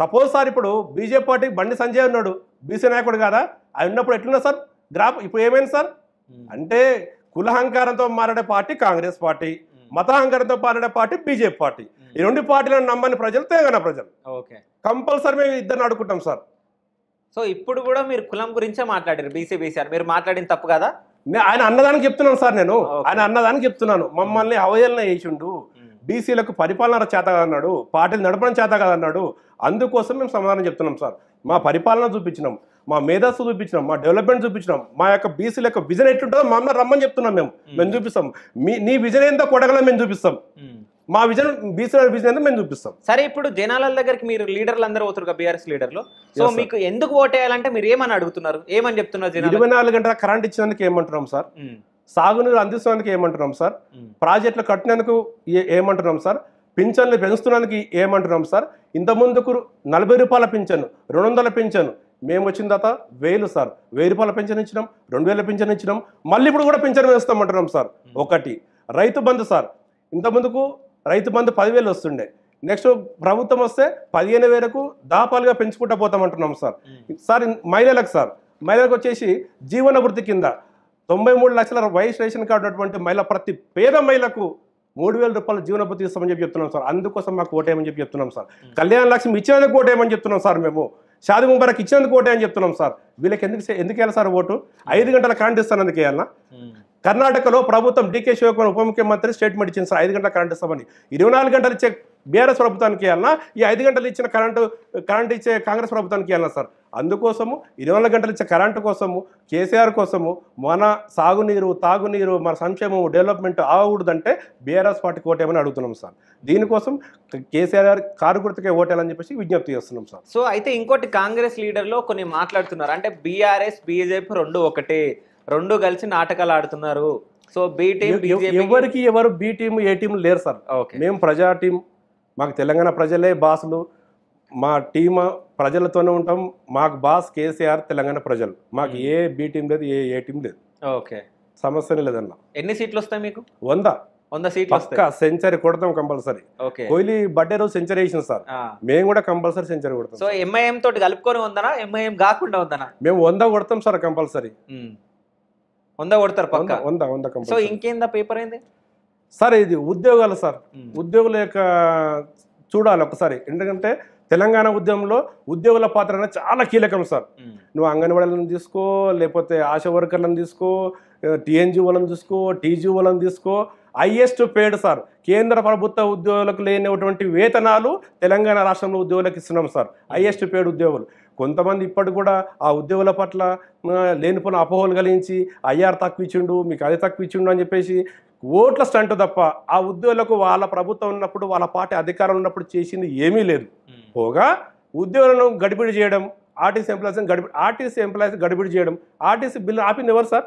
సపోజ్ సార్ ఇప్పుడు బీజేపీ పార్టీ బండి సంజయ్ ఉన్నాడు బీసీ నాయకుడు కాదా ఆయన ఉన్నప్పుడు ఎట్లున్నా సార్ గ్రాప్ ఇప్పుడు ఏమైంది సార్ అంటే కులహంకారంతో మారడే పార్టీ కాంగ్రెస్ పార్టీ మతాహంకారంతో పాలిన పార్టీ బీజేపీ పార్టీ ఈ రెండు పార్టీలను నమ్మని ప్రజలు తెలంగాణ ప్రజలు ఓకే కంపల్సరీ మేము ఇద్దరిని అడుగుతాం సార్ సో ఇప్పుడు కూడా మీరు కులం గురించే మాట్లాడారు బీసీ బీసీ మీరు మాట్లాడిన తప్పు కదా ఆయన అన్నదానికి చెప్తున్నాను సార్ నేను ఆయన అన్నదానికి చెప్తున్నాను మమ్మల్ని అవహేళన చేసిండు బీసీలకు పరిపాలన చేత అన్నాడు పార్టీలు నడపడం చేత అన్నాడు అందుకోసం మేము సమాధానం చెప్తున్నాం సార్ మా పరిపాలన చూపించినాం మా మేధా చూపించినాం మా డెవలప్మెంట్ చూపించినాం మా యొక్క బీసీల యొక్క విజన్ ఎట్లుంటుందో మా అమ్మ రమ్మని చెప్తున్నాం మేము మేము చూపిస్తాం మీ నీ విజన్ ఏందో కొడగలం మేము చూపిస్తాం మా విజన్ బీసీ విజన్ ఏందో మేము చూపిస్తాం సరే ఇప్పుడు జనాల దగ్గరికి మీరు లీడర్లు అందరూ అవుతారు బీఆర్ఎస్ లీడర్లు సో మీకు ఎందుకు ఓటేయాలంటే మీరు ఏమని అడుగుతున్నారు ఏమని చెప్తున్నారు ఇరవై నాలుగు గంటల కరెంట్ ఇచ్చినందుకు ఏమంటున్నాం సార్ సాగునీరు అందిస్తున్నందుకు ఏమంటున్నాం సార్ ప్రాజెక్టులు కట్టినందుకు ఏమంటున్నాం సార్ పింఛన్లు పెంచుతున్నందుకు ఏమంటున్నాం సార్ ఇంతకుముందుకు నలభై రూపాయల పింఛను రెండు వందల పింఛను మేము వచ్చిన తర్వాత వేలు సార్ వెయ్యి రూపాయల పెన్షన్ ఇచ్చినాం రెండు వేల పెన్షన్ ఇచ్చినాం మళ్ళీ ఇప్పుడు కూడా పెన్షన్ వేస్తామంటున్నాం సార్ ఒకటి రైతు బంధు సార్ ఇంతకుముందుకు రైతు బంధు పదివేలు వస్తుండే నెక్స్ట్ ప్రభుత్వం వస్తే పదిహేను వేలకు దాపాలుగా పెంచుకుంటా పోతామంటున్నాం సార్ సార్ మహిళలకు సార్ మహిళలకు వచ్చేసి జీవన వృత్తి కింద తొంభై మూడు లక్షల వయసు రేషన్ కార్డు ఉన్నటువంటి మహిళ ప్రతి పేద మహిళకు మూడు వేల రూపాయలు జీవన భృతి ఇస్తామని చెప్పి చెప్తున్నాం సార్ అందుకోసం మాకు ఓటేయమని చెప్పి చెప్తున్నాం సార్ కళ్యాణ లక్ష్మి ఇచ్చేందుకు ఓటేయమని చెప్తున్నాం సార్ మేము షాది ముబారక్ ఇచ్చినందుకు ఓటే అని చెప్తున్నాం సార్ వీళ్ళకి ఎందుకు ఎందుకు వేయాలి సార్ ఓటు ఐదు గంటల కరెంట్ ఇస్తాను అందుకే కర్ణాటకలో ప్రభుత్వం డీకే శివకుమార్ ఉప ముఖ్యమంత్రి స్టేట్మెంట్ ఇచ్చింది సార్ ఐదు గంటల కరెంట్ ఇస్తామని ఇరవై నాలుగు గంటలు చెక్ బీఆర్ఎస్ ప్రభుత్వానికి వెళ్ళినా ఈ ఐదు గంటలు ఇచ్చిన కరెంటు కరెంటు ఇచ్చే కాంగ్రెస్ ప్రభుత్వానికి ఇవ్వాలన్నా సార్ అందుకోసము ఇరవై నాలుగు గంటలు ఇచ్చే కరెంటు కోసము కేసీఆర్ కోసము మన సాగునీరు తాగునీరు మన సంక్షేమము డెవలప్మెంట్ ఆగకూడదంటే బీఆర్ఎస్ పార్టీకి ఓటేమని అడుగుతున్నాం సార్ దీనికోసం కేసీఆర్ కారు గుర్తుకే ఓటేయాలని చెప్పేసి విజ్ఞప్తి చేస్తున్నాం సార్ సో అయితే ఇంకోటి కాంగ్రెస్ లీడర్లో కొన్ని మాట్లాడుతున్నారు అంటే బీఆర్ఎస్ బీజేపీ రెండు ఒకటి రెండు కలిసి నాటకాలు ఆడుతున్నారు సో బీటీ ఎవరికి ఎవరు బీ టీం ఏ టీం లేరు సార్ మేము ప్రజా టీం మాకు తెలంగాణ ప్రజలే బాసులు మా టీమ్ ప్రజలతోనే ఉంటాం మాకు బాస్ కేసీఆర్ తెలంగాణ ప్రజలు మాకు ఏ బి టీం లేదు ఏ ఏ టీం లేదు ఓకే సమస్యనే లేదన్న ఎన్ని సీట్లు వస్తాయి మీకు వంద వంద సీట్లు సెంచరీ కొడతాం కంపల్సరీ కోహ్లీ బర్త్డే రోజు సెంచరీ వేసింది సార్ మేము కూడా కంపల్సరీ సెంచరీ కొడతాం సో ఎంఐఎం తోటి కలుపుకొని ఉందనా ఎంఐఎం కాకుండా ఉందనా మేము వంద కొడతాం సార్ కంపల్సరీ వంద కొడతారు వంద వంద సో ఇంకేందా పేపర్ అయింది సార్ ఇది ఉద్యోగాలు సార్ ఉద్యోగుల యొక్క చూడాలి ఒకసారి ఎందుకంటే తెలంగాణ ఉద్యమంలో ఉద్యోగుల పాత్ర అనేది చాలా కీలకం సార్ నువ్వు అంగన్వాడీలను తీసుకో లేకపోతే ఆశా వర్కర్లను తీసుకో టీఎన్జిఓలను తీసుకో టీజీఓలను తీసుకో హైయెస్ట్ పేడ్ సార్ కేంద్ర ప్రభుత్వ ఉద్యోగులకు లేనిటువంటి వేతనాలు తెలంగాణ రాష్ట్రంలో ఉద్యోగులకు ఇస్తున్నాం సార్ హైయెస్ట్ పేడ్ ఉద్యోగులు కొంతమంది ఇప్పటి కూడా ఆ ఉద్యోగుల పట్ల లేనిపోయిన అపోహలు కలిగించి ఐఆర్ తక్కువ ఇచ్చిండు మీకు అది తక్కువ ఇచ్చిండు అని చెప్పేసి ఓట్ల స్టంట్ తప్ప ఆ ఉద్యోగులకు వాళ్ళ ప్రభుత్వం ఉన్నప్పుడు వాళ్ళ పార్టీ అధికారం ఉన్నప్పుడు చేసింది ఏమీ లేదు పోగా ఉద్యోగులను గడిబిడి చేయడం ఆర్టీసీ ఎంప్లాయీస్ గడిపి ఆర్టీసీ ఎంప్లాయీస్ గడిబిడి చేయడం ఆర్టీసీ బిల్లు ఆపింది ఎవరు సార్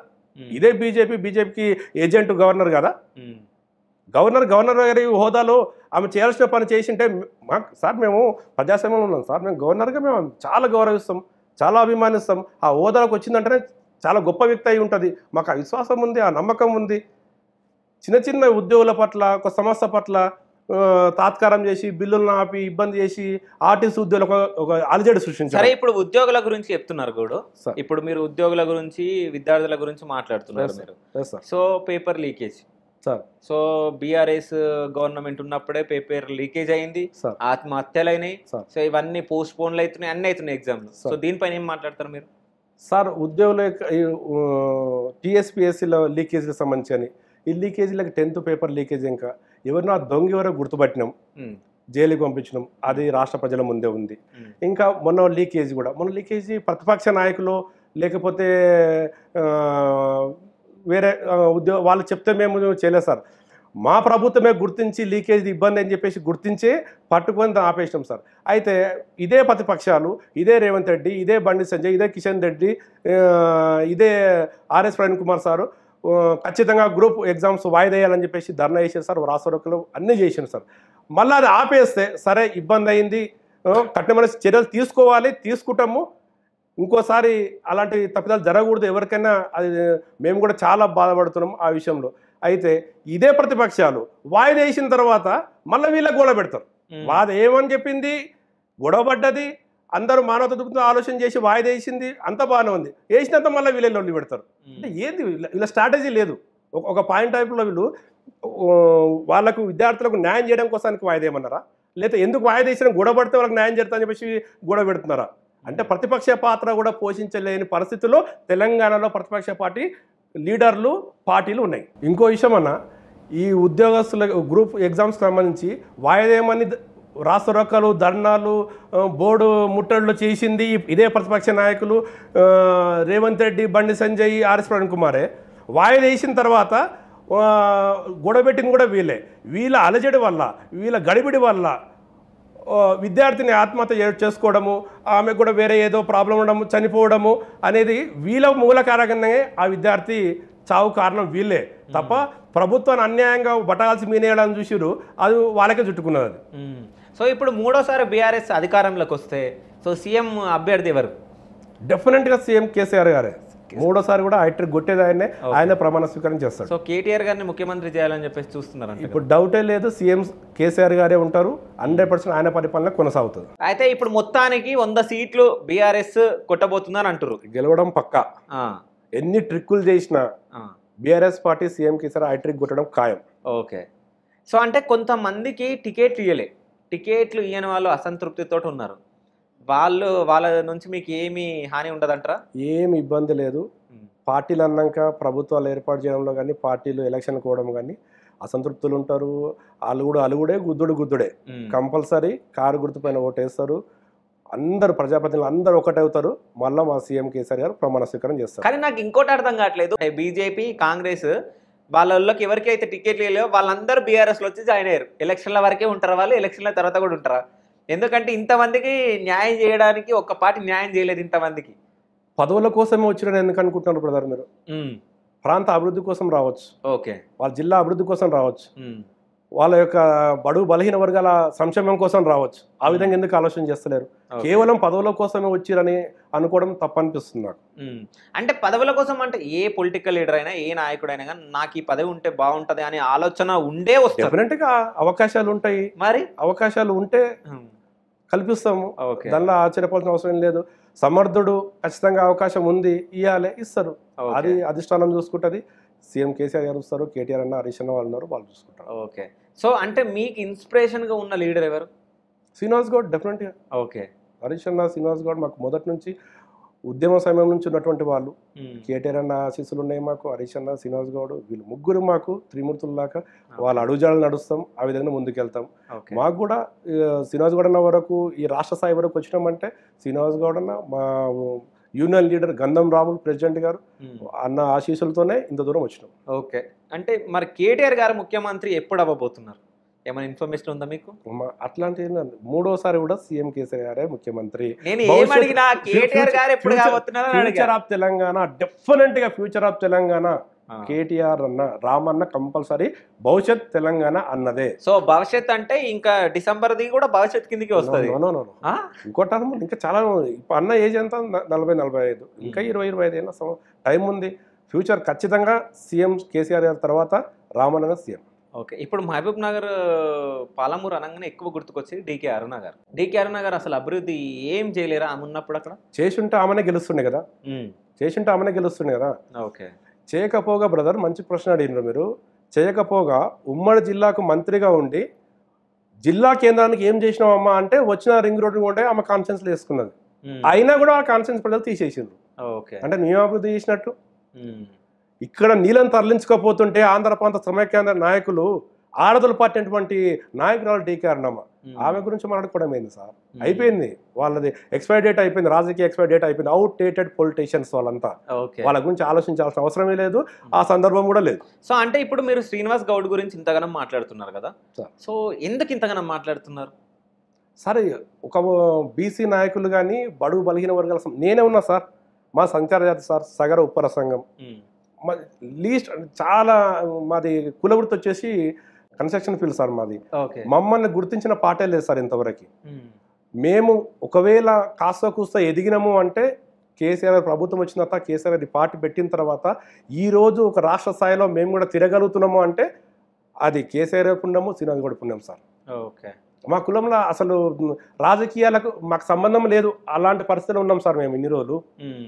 ఇదే బీజేపీ బీజేపీకి ఏజెంట్ గవర్నర్ కదా గవర్నర్ గవర్నర్ గారి హోదాలో ఆమె చేయాల్సిన పని చేసింటే మాకు సార్ మేము ప్రజాస్వామ్యంలో ఉన్నాం సార్ మేము గవర్నర్గా మేము చాలా గౌరవిస్తాం చాలా అభిమానిస్తాం ఆ హోదాలకు వచ్చిందంటేనే చాలా గొప్ప వ్యక్తి అయి ఉంటుంది మాకు ఆ విశ్వాసం ఉంది ఆ నమ్మకం ఉంది చిన్న చిన్న ఉద్యోగుల పట్ల ఒక సంస్థ పట్ల తాత్కారం చేసి బిల్లులను ఆపి ఇబ్బంది చేసి ఆర్టీసీ ఉద్యోగులకు ఒక అలజడి సృష్టించారు సరే ఇప్పుడు ఉద్యోగుల గురించి చెప్తున్నారు గోడు ఇప్పుడు మీరు ఉద్యోగుల గురించి విద్యార్థుల గురించి మాట్లాడుతున్నారు మీరు so paper leakage sir so BRS government ఉన్నప్పుడే పేపర్ లీకేజ్ అయింది ఆత్మహత్యలు అయినాయి సో ఇవన్నీ పోస్ట్ పోన్లు అవుతున్నాయి అన్నీ అవుతున్నాయి ఎగ్జామ్ సో దీనిపైన ఏం మాట్లాడతారు మీరు సార్ ఉద్యోగుల టీఎస్పీఎస్సీలో లీకేజ్కి సంబంధించి ఈ లీకేజీలకి టెన్త్ పేపర్ లీకేజ్ ఇంకా ఎవరినో దొంగ ఎవరో గుర్తుపట్టినాం జైలుకి పంపించినాం అది రాష్ట్ర ప్రజల ముందే ఉంది ఇంకా మొన్న లీకేజ్ కూడా మొన్న లీకేజీ ప్రతిపక్ష నాయకులు లేకపోతే వేరే ఉద్యోగ వాళ్ళు చెప్తే మేము చేయలేదు సార్ మా ప్రభుత్వమే గుర్తించి లీకేజ్ ఇబ్బంది అని చెప్పేసి గుర్తించే పట్టుకొని ఆపేసినాం సార్ అయితే ఇదే ప్రతిపక్షాలు ఇదే రేవంత్ రెడ్డి ఇదే బండి సంజయ్ ఇదే కిషన్ రెడ్డి ఇదే ఆర్ఎస్ ప్రవీణ్ కుమార్ సారు ఖచ్చితంగా గ్రూప్ ఎగ్జామ్స్ వాయిదా వేయాలని చెప్పేసి ధర్నా చేసారు సార్ రాసరకులు అన్నీ చేసాను సార్ మళ్ళీ అది ఆపేస్తే సరే ఇబ్బంది అయింది కఠినమైన చర్యలు తీసుకోవాలి తీసుకుంటాము ఇంకోసారి అలాంటి తప్పిదాలు జరగకూడదు ఎవరికైనా అది మేము కూడా చాలా బాధపడుతున్నాం ఆ విషయంలో అయితే ఇదే ప్రతిపక్షాలు వాయిదా వేసిన తర్వాత మళ్ళీ వీళ్ళకి గోడ పెడతారు వాద ఏమని చెప్పింది గొడవ పడ్డది అందరూ మానవత దృప్తితో ఆలోచన చేసి వాయిదా వేసింది అంత బాగానే ఉంది వేసినంత మళ్ళీ వీళ్ళు లొల్లి పెడతారు అంటే ఏంది వీళ్ళ స్ట్రాటజీ లేదు ఒక పాయింట్ టైప్లో వీళ్ళు వాళ్ళకు విద్యార్థులకు న్యాయం చేయడం కోసానికి వాయిదా ఏమన్నారా లేదా ఎందుకు వాయిదా ఇచ్చిన గొడవపడితే వాళ్ళకి న్యాయం చేస్తారని చెప్పేసి గొడవ పెడుతున్నారా అంటే ప్రతిపక్ష పాత్ర కూడా పోషించలేని పరిస్థితుల్లో తెలంగాణలో ప్రతిపక్ష పార్టీ లీడర్లు పార్టీలు ఉన్నాయి ఇంకో విషయం అన్న ఈ ఉద్యోగస్తుల గ్రూప్ ఎగ్జామ్స్ సంబంధించి వాయిదేమని రాసరొక్కలు ధర్నాలు బోర్డు ముట్టడులు చేసింది ఇదే ప్రతిపక్ష నాయకులు రేవంత్ రెడ్డి బండి సంజయ్ ఆర్ఎస్ ప్రవీణ్ కుమారే వాయిదా వేసిన తర్వాత గొడవబెట్టింది కూడా వీళ్ళే వీళ్ళ అలజడి వల్ల వీళ్ళ గడిబిడి వల్ల విద్యార్థిని ఆత్మహత్య చేసుకోవడము ఆమె కూడా వేరే ఏదో ప్రాబ్లం ఉండడము చనిపోవడము అనేది వీళ్ళ మూల కారణంగానే ఆ విద్యార్థి చావు కారణం వీళ్ళే తప్ప ప్రభుత్వాన్ని అన్యాయంగా బట్టాల్సి మీనేయడం చూసిరు అది వాళ్ళకే చుట్టుకున్నది సో ఇప్పుడు మూడోసారి బీఆర్ఎస్ అధికారంలోకి వస్తే సో సీఎం అభ్యర్థి ఎవరు డెఫినెట్గా సీఎం కేసీఆర్ గారే మూడోసారి కూడా ఆయన కొట్టేది ఆయనే ఆయన ప్రమాణ స్వీకారం చేస్తారు సో కేటీఆర్ గారిని ముఖ్యమంత్రి చేయాలని చెప్పేసి చూస్తున్నారు ఇప్పుడు డౌటే లేదు సీఎం కేసీఆర్ గారే ఉంటారు హండ్రెడ్ ఆయన పరిపాలన కొనసాగుతుంది అయితే ఇప్పుడు మొత్తానికి వంద సీట్లు బీఆర్ఎస్ కొట్టబోతుందని అంటారు గెలవడం పక్క ఎన్ని ట్రిక్కులు చేసినా BRS party CM KCR hat trick కొట్టడం ఖాయం ఓకే సో అంటే కొంతమందికి టికెట్ ఇవ్వలేదు టికెట్లు ఇయ్యని వాళ్ళు అసంతృప్తితో ఉన్నారు వాళ్ళు వాళ్ళ నుంచి మీకు ఏమి హాని ఉండదంటారా ఏమి ఇబ్బంది లేదు పార్టీలు అన్నాక ప్రభుత్వాలు ఏర్పాటు చేయడంలో కానీ పార్టీలు ఎలక్షన్ కోవడం కానీ అసంతృప్తులు ఉంటారు అలుగుడు అలుగుడే గుద్దుడు గుద్దుడే కంపల్సరీ కారు గుర్తుపైన ఓటేస్తారు అందరు ప్రజాప్రతినిధులు అందరూ ఒకటవుతారు మళ్ళీ మా సీఎం కేసీఆర్ గారు ప్రమాణ స్వీకారం చేస్తారు కానీ నాకు ఇంకోటి అర్థం కావట్లేదు బీజేపీ కాంగ్రెస్ వాళ్ళకి ఎవరికైతే టికెట్ లేవో వాళ్ళందరూ బీఆర్ఎస్లో వచ్చి జాయిన్ అయ్యారు ఎలక్షన్ల వరకే ఉంటారు వాళ్ళు ఎలక్షన్ల తర్వాత కూడా ఉంటారు ఎందుకంటే ఇంతమందికి న్యాయం చేయడానికి ఒక్క పార్టీ న్యాయం చేయలేదు ఇంతమందికి పదవుల కోసమే వచ్చిన ఎందుకు అనుకుంటున్నారు బ్రదర్ మీరు ప్రాంత అభివృద్ధి కోసం రావచ్చు ఓకే వాళ్ళ జిల్లా అభివృద్ధి కోసం రావచ్చు వాళ్ళ యొక్క బడుగు బలహీన వర్గాల సంక్షేమం కోసం రావచ్చు ఆ hmm. విధంగా ఎందుకు ఆలోచన చేస్తలేరు కేవలం పదవుల కోసమే వచ్చిరని అనుకోవడం తప్పనిపిస్తుంది నాకు hmm. అంటే పదవుల కోసం అంటే ఏ పొలిటికల్ లీడర్ అయినా ఏ నాయకుడైనా కానీ నాకు ఈ పదవి ఉంటే బాగుంటది అనే ఆలోచన ఉండే వస్తుంది డెఫినెట్ గా అవకాశాలు ఉంటాయి మరి అవకాశాలు ఉంటే hmm. కల్పిస్తాము దానిలో ఆశ్చర్యపోవాల్సిన అవసరం లేదు సమర్థుడు ఖచ్చితంగా అవకాశం ఉంది ఇవ్వాలి ఇస్తారు అది అధిష్టానం చూసుకుంటుంది సీఎం కేసీఆర్ గారు వస్తారు కేటీఆర్ అన్న హరీష్ అన్న వాళ్ళు ఉన్నారు వాళ్ళు చూసుకుంటారు ఓకే సో అంటే మీకు ఇన్స్పిరేషన్గా ఉన్న లీడర్ ఎవరు శ్రీనివాస్ గౌడ్ డెఫినెట్గా ఓకే హరీష్ అన్న శ్రీనివాస్ గౌడ్ మాకు మొదటి నుంచి ఉద్యమ సమయం నుంచి ఉన్నటువంటి వాళ్ళు కేటీఆర్ అన్న ఆశీస్సులు ఉన్నాయి మాకు హరీష్ అన్న శ్రీనివాస్ గౌడ్ వీళ్ళు ముగ్గురు మాకు త్రిమూర్తుల్లాగా వాళ్ళ అడుగుజాడలు నడుస్తాం ఆ విధంగా ముందుకెళ్తాం మాకు కూడా శ్రీనివాస్ గౌడ్ అన్న వరకు ఈ రాష్ట్ర స్థాయి వరకు వచ్చినామంటే శ్రీనివాస్ గౌడ్ అన్న మా యూనియన్ లీడర్ గంధం రాములు ప్రెసిడెంట్ గారు అన్న ఆశీస్సులతోనే ఇంత దూరం వచ్చినాం ఓకే అంటే మరి కేటీఆర్ గారు ముఖ్యమంత్రి ఎప్పుడు అవ్వబోతున్నారు ఏమైనా ఇన్ఫర్మేషన్ ఉందా మీకు అట్లాంటి మూడోసారి కూడా సీఎం కేసీఆర్ గారే ముఖ్యమంత్రి తెలంగాణ డెఫినెట్ గా ఫ్యూచర్ ఆఫ్ తెలంగాణ కేటీఆర్ అన్న రామన్న కంపల్సరీ భవిష్యత్ తెలంగాణ అన్నదే సో భవిష్యత్ అంటే ఇంకా డిసెంబర్ ది కూడా భవిష్యత్ కిందికి వస్తుంది ఇంకో టర్మ్ ఇంకా చాలా అన్న ఏజ్ ఎంత నలభై నలభై ఐదు ఇంకా ఇరవై ఇరవై ఐదు ఏళ్ళ టైం ఉంది ఫ్యూచర్ ఖచ్చితంగా సీఎం కేసీఆర్ గారి తర్వాత రామన్న సీఎం ఓకే ఇప్పుడు మహబూబ్ నగర్ పాలమూరు అనగానే ఎక్కువ గుర్తుకొచ్చి డీకే అరుణ గారు డీకే అరుణ గారు అసలు అభివృద్ధి ఏం చేయలేరా ఆమె ఉన్నప్పుడు అక్కడ ఉంటే ఆమెనే గెలుస్తుండే కదా చేసి ఉంటే ఆమెనే గెలుస్తుండే కదా ఓకే చేయకపోగా బ్రదర్ మంచి ప్రశ్న అడిగినారు మీరు చేయకపోగా ఉమ్మడి జిల్లాకు మంత్రిగా ఉండి జిల్లా కేంద్రానికి ఏం చేసినామమ్మా అంటే వచ్చిన రింగ్ రోడ్డు ఉంటే ఆమె కాన్ఫిడెన్స్ వేసుకున్నది అయినా కూడా ఆ కాన్ఫిడెన్స్ ప్రజలు తీసేసిండ్రు అంటే నియమాభివృద్ధి చేసినట్టు ఇక్కడ నీళ్ళని తరలించుకోపోతుంటే ఆంధ్ర ప్రాంత సమైక్యాంధ్ర నాయకులు ఆడదుల పార్టీ అటువంటి నాయకురాలు టీకే ఆమె గురించి మాట్లాడుకోవడం ఏంది సార్ అయిపోయింది వాళ్ళది ఎక్స్పైర్ డేట్ అయిపోయింది రాజకీయ ఎక్స్పైర్ డేట్ అయిపోయింది అవుట్ డేటెడ్ పొలిటీషియన్స్ వాళ్ళంతా వాళ్ళ గురించి ఆలోచించాల్సిన అవసరమే లేదు ఆ సందర్భం కూడా లేదు సో అంటే ఇప్పుడు మీరు శ్రీనివాస్ గౌడ్ గురించి ఇంతగానో మాట్లాడుతున్నారు కదా సో ఎందుకు ఇంతగానో మాట్లాడుతున్నారు సార్ ఒక బీసీ నాయకులు కానీ బడుగు బలహీన వర్గాల నేనే ఉన్నా సార్ మా సంచార జాతి సార్ సగర ఉప్పర సంఘం లీస్ట్ చాలా మాది కులవృత్తి వచ్చేసి కన్స్ట్రక్షన్ ఫీల్డ్ సార్ మాది మమ్మల్ని గుర్తించిన పాటే లేదు సార్ ఇంతవరకు మేము ఒకవేళ కాస్త కూస్త ఎదిగినాము అంటే కేసీఆర్ ప్రభుత్వం వచ్చిన తర్వాత కేసీఆర్ పార్టీ పెట్టిన తర్వాత ఈరోజు ఒక రాష్ట్ర స్థాయిలో మేము కూడా తిరగలుగుతున్నాము అంటే అది కేసీఆర్ పుణ్యము శ్రీనాథ్ గౌడ్ పుణ్యం సార్ ఓకే మా కులంలో అసలు రాజకీయాలకు మాకు సంబంధం లేదు అలాంటి పరిస్థితిలో ఉన్నాం సార్ మేము ఇన్ని రోజులు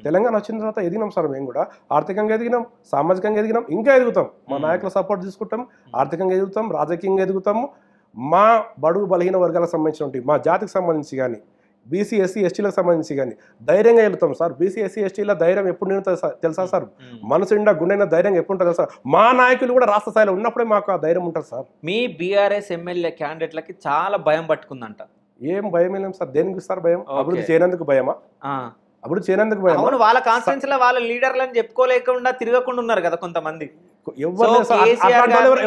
తెలంగాణ వచ్చిన తర్వాత ఎదిగినాం సార్ మేము కూడా ఆర్థికంగా ఎదిగినాం సామాజికంగా ఎదిగినాం ఇంకా ఎదుగుతాం మా నాయకుల సపోర్ట్ తీసుకుంటాం ఆర్థికంగా ఎదుగుతాం రాజకీయంగా ఎదుగుతాము మా బడుగు బలహీన వర్గాలకు సంబంధించినటువంటి మా జాతికి సంబంధించి కానీ బీసీ ఎస్సీ ఎస్టీలకు సంబంధించి కానీ ధైర్యంగా వెళ్తాం సార్ బీసీ ఎస్సీ ఎస్టీల ధైర్యం ఎప్పుడు నిండుతుంది తెలుసా సార్ మనసు నిండా గుండెన ధైర్యం ఎప్పుడు ఉంటుంది సార్ మా నాయకులు కూడా రాష్ట్ర స్థాయిలో ఉన్నప్పుడే మాకు ఆ ధైర్యం ఉంటుంది సార్ మీ బీఆర్ఎస్ ఎమ్మెల్యే క్యాండిడేట్లకి చాలా భయం పట్టుకుందంట ఏం భయం ఏం సార్ దేనికి సార్ భయం అభివృద్ధి చేయనందుకు భయమా అభివృద్ధి చేయనందుకు భయం వాళ్ళ లో వాళ్ళ లీడర్లను చెప్పుకోలేకుండా తిరగకుండా ఉన్నారు కదా కొంతమంది ఎవరు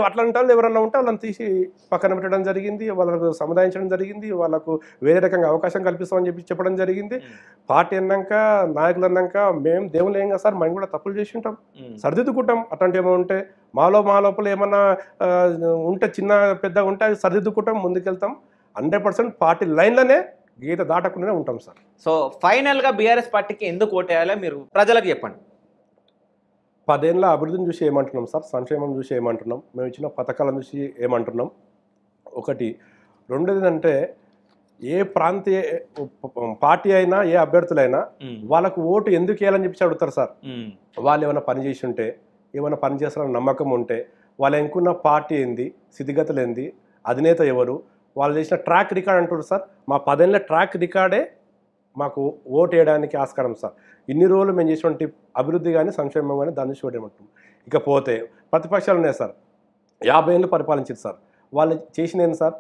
అట్లాంటి వాళ్ళు ఎవరన్నా ఉంటే వాళ్ళని తీసి పక్కన పెట్టడం జరిగింది వాళ్ళకు సముదాయించడం జరిగింది వాళ్ళకు వేరే రకంగా అవకాశం కల్పిస్తామని చెప్పి చెప్పడం జరిగింది పార్టీ అన్నాక నాయకులు అన్నాక మేము దేవుళ్ళు ఏం సార్ మేము కూడా తప్పులు చేసి ఉంటాం సరిదిద్దుకుంటాం అట్లాంటివి ఏమైనా ఉంటే మాలో మా లోపల ఏమన్నా ఉంటే చిన్న పెద్ద ఉంటే అది సరిదిద్దుకుంటాం ముందుకెళ్తాం హండ్రెడ్ పర్సెంట్ పార్టీ లైన్లోనే గీత దాటకుండానే ఉంటాం సార్ సో ఫైనల్గా బీఆర్ఎస్ పార్టీకి ఎందుకు ఓటేయాలో మీరు ప్రజలకు చెప్పండి పదేళ్ళ అభివృద్ధిని చూసి ఏమంటున్నాం సార్ సంక్షేమం చూసి ఏమంటున్నాం మేము ఇచ్చిన పథకాలను చూసి ఏమంటున్నాం ఒకటి రెండోది అంటే ఏ ప్రాంతీయ పార్టీ అయినా ఏ అభ్యర్థులైనా వాళ్ళకు ఓటు ఎందుకు వేయాలని చెప్పి అడుగుతారు సార్ వాళ్ళు ఏమైనా పని చేసి ఉంటే ఏమైనా పని చేస్తారన్న నమ్మకం ఉంటే వాళ్ళు ఎంకున్న పార్టీ ఏంది స్థితిగతులు ఏంది అధినేత ఎవరు వాళ్ళు చేసిన ట్రాక్ రికార్డ్ అంటారు సార్ మా పదేళ్ళ ట్రాక్ రికార్డే మాకు ఓటు వేయడానికి ఆస్కారం సార్ ఇన్ని రోజులు మేము చేసినటువంటి అభివృద్ధి కానీ సంక్షేమం కానీ దాన్ని నుంచి చూడమంటాం ఇకపోతే ప్రతిపక్షాలు ఉన్నాయి సార్ యాభై ఏళ్ళు పరిపాలించారు సార్ వాళ్ళు చేసిన ఏంటి సార్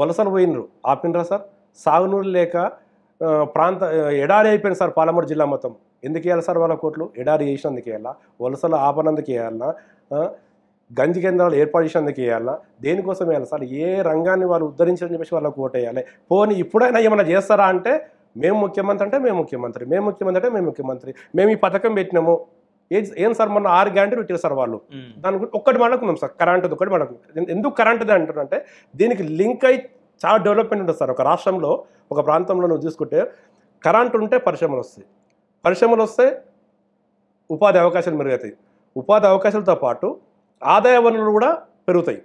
వలసలు పోయినరు ఆపినరా సార్ సాగునూరు లేక ప్రాంత ఎడారి అయిపోయింది సార్ పాలమూరు జిల్లా మొత్తం ఎందుకు వేయాలి సార్ వాళ్ళ కోట్లు ఎడారి చేసినందుకు వేయాలా వలసలు ఆపనందుకు వేయాలా గంజి కేంద్రాలు ఏర్పాటు చేసినందుకు వేయాలా దేనికోసం వేయాలి సార్ ఏ రంగాన్ని వాళ్ళు ఉద్ధరించడం చెప్పేసి వాళ్ళకు ఓటేయాలి పోనీ ఇప్పుడైనా ఏమైనా చేస్తారా అంటే మేము ముఖ్యమంత్రి అంటే మేము ముఖ్యమంత్రి మేము ముఖ్యమంత్రి అంటే మేము ముఖ్యమంత్రి మేము ఈ పథకం పెట్టినాము ఏం సార్ మొన్న ఆరు గ్యారంటీ పెట్టారు సార్ వాళ్ళు దాని గురించి ఒక్కటి మనకున్నాం సార్ కరెంటు ఒకటి మాట్లాడుకుందాం ఎందుకు కరెంటుది అంటున్నారంటే దీనికి లింక్ అయి చాలా డెవలప్మెంట్ ఉంటుంది సార్ ఒక రాష్ట్రంలో ఒక ప్రాంతంలో నువ్వు చూసుకుంటే కరెంటు ఉంటే పరిశ్రమలు వస్తాయి పరిశ్రమలు వస్తే ఉపాధి అవకాశాలు మెరుగవుతాయి ఉపాధి అవకాశాలతో పాటు ఆదాయ వనరులు కూడా పెరుగుతాయి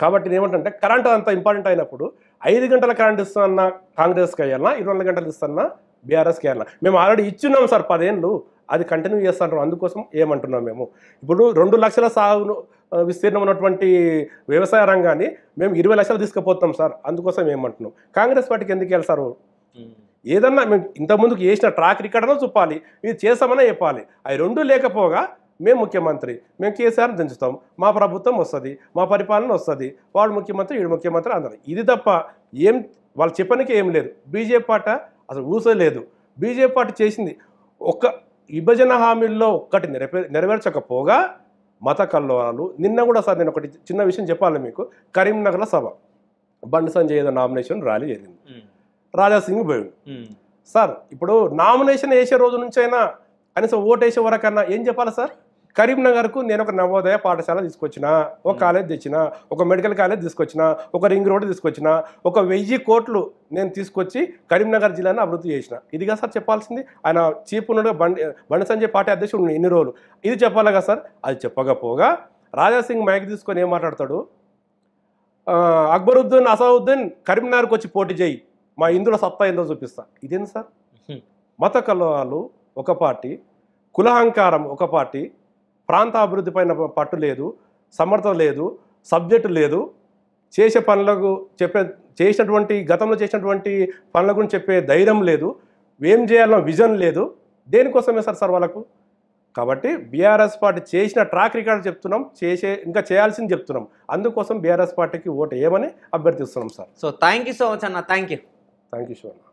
కాబట్టి ఏమంటే కరెంట్ అంత ఇంపార్టెంట్ అయినప్పుడు ఐదు గంటల కరెంట్ ఇస్తామన్నా కాంగ్రెస్కి అయ్యాలన్నా ఇరవై నాలుగు గంటలు ఇస్తాన్నా బీఆర్ఎస్కి అయ్యాలన్నా మేము ఆల్రెడీ ఇచ్చున్నాం సార్ పదేళ్ళు అది కంటిన్యూ చేస్తాను అందుకోసం ఏమంటున్నాం మేము ఇప్పుడు రెండు లక్షల సాగు విస్తీర్ణం ఉన్నటువంటి వ్యవసాయ రంగాన్ని మేము ఇరవై లక్షలు తీసుకుపోతాం సార్ అందుకోసం ఏమంటున్నాం కాంగ్రెస్ పార్టీకి ఎందుకు వెళ్తారు ఏదన్నా మేము ఇంతకుముందుకు చేసిన ట్రాక్ రికార్డ్ను చూపాలి ఇది చేసామనే చెప్పాలి అవి రెండు లేకపోగా మేము ముఖ్యమంత్రి మేము కేసీఆర్ని దించుతాం మా ప్రభుత్వం వస్తుంది మా పరిపాలన వస్తుంది వాడు ముఖ్యమంత్రి వీడు ముఖ్యమంత్రి అందరం ఇది తప్ప ఏం వాళ్ళు చెప్పనికే ఏం లేదు బీజేపీ పాట అసలు ఊసలేదు బీజేపీ పార్టీ చేసింది ఒక్క విభజన హామీల్లో ఒక్కటి నెరవే నెరవేర్చకపోగా మత కల్లోలాలు నిన్న కూడా సార్ నేను ఒకటి చిన్న విషయం చెప్పాలి మీకు కరీంనగర్ల సభ బండి సంజయ్ నామినేషన్ ర్యాలీ జరిగింది రాజాసింగ్ పోయింది సార్ ఇప్పుడు నామినేషన్ వేసే రోజు నుంచైనా కనీసం వేసే వరకన్నా ఏం చెప్పాలి సార్ కరీంనగర్కు నేను ఒక నవోదయ పాఠశాల తీసుకొచ్చిన ఒక కాలేజ్ తెచ్చిన ఒక మెడికల్ కాలేజ్ తీసుకొచ్చిన ఒక రింగ్ రోడ్ తీసుకొచ్చిన ఒక వెయ్యి కోట్లు నేను తీసుకొచ్చి కరీంనగర్ జిల్లాను అభివృద్ధి చేసిన ఇదిగా సార్ చెప్పాల్సింది ఆయన చీఫ్ ఉన్నట్టుగా బండి బండి సంజయ్ పార్టీ అధ్యక్షుడు ఎన్ని రోజులు ఇది చెప్పాలి కదా సార్ అది చెప్పకపోగా రాజాసింగ్ మైక్ తీసుకొని ఏం మాట్లాడతాడు అక్బరుద్దీన్ అసదుద్దీన్ కరీంనగర్కి వచ్చి పోటీ చేయి మా ఇందులో సత్తా ఎంతో చూపిస్తా ఇదేంది సార్ మత కలవాలు ఒక పార్టీ కులహంకారం ఒక పార్టీ ప్రాంత అభివృద్ధి పైన పట్టు లేదు సమర్థత లేదు సబ్జెక్టు లేదు చేసే పనులకు చెప్పే చేసినటువంటి గతంలో చేసినటువంటి పనుల గురించి చెప్పే ధైర్యం లేదు ఏం చేయాలన్న విజన్ లేదు దేనికోసమే సార్ సార్ వాళ్ళకు కాబట్టి బీఆర్ఎస్ పార్టీ చేసిన ట్రాక్ రికార్డ్ చెప్తున్నాం చేసే ఇంకా చేయాల్సింది చెప్తున్నాం అందుకోసం బీఆర్ఎస్ పార్టీకి ఓటు ఏమని అభ్యర్థిస్తున్నాం sir so thank you so much అన్న thank you thank you so